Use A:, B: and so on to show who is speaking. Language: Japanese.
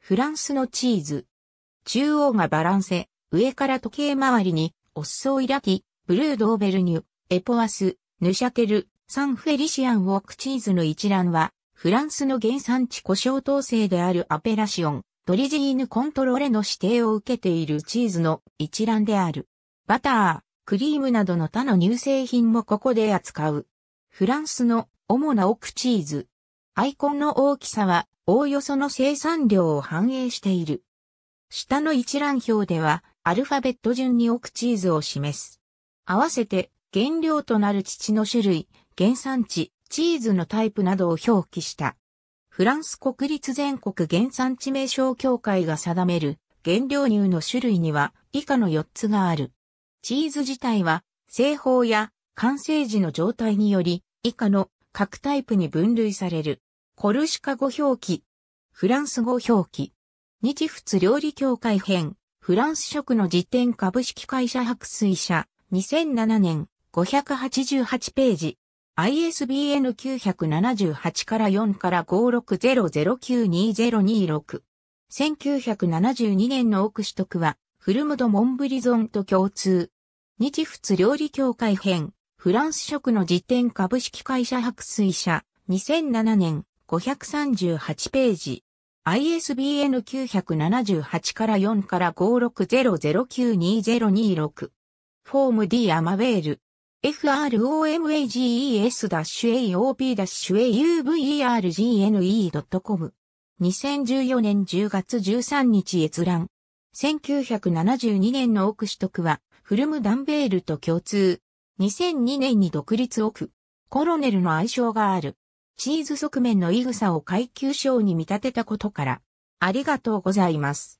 A: フランスのチーズ。中央がバランセ、上から時計回りに、オッソイラティ、ブルードーベルニュ、エポワス、ヌシャケル、サンフェリシアンウォークチーズの一覧は、フランスの原産地故障統制であるアペラシオン、ドリジーヌコントローレの指定を受けているチーズの一覧である。バター、クリームなどの他の乳製品もここで扱う。フランスの主なオクチーズ。アイコンの大きさはおおよその生産量を反映している。下の一覧表では、アルファベット順に置くチーズを示す。合わせて、原料となる乳の種類、原産地、チーズのタイプなどを表記した。フランス国立全国原産地名称協会が定める原料乳の種類には以下の4つがある。チーズ自体は製法や完成時の状態により以下の各タイプに分類される。コルシカ語表記。フランス語表記。日仏料理協会編。フランス食の辞典株式会社白水社。2007年588ページ。ISBN 978から4から5 6 0 0 9 2 0 2 6 1972年の奥取得は、フルムド・モンブリゾンと共通。日仏料理協会編、フランス食の辞典株式会社白水社、2007年538ページ。ISBN 978から4から5 6 0 0 9 2 0 2 6フォーム D アマベェール。fromages-aop-auvergne.com。2014年10月13日閲覧。1972年の奥取得は、フルムダンベールと共通。2002年に独立奥。コロネルの愛称がある。チーズ側面のイグサを階級章に見立てたことから、ありがとうございます。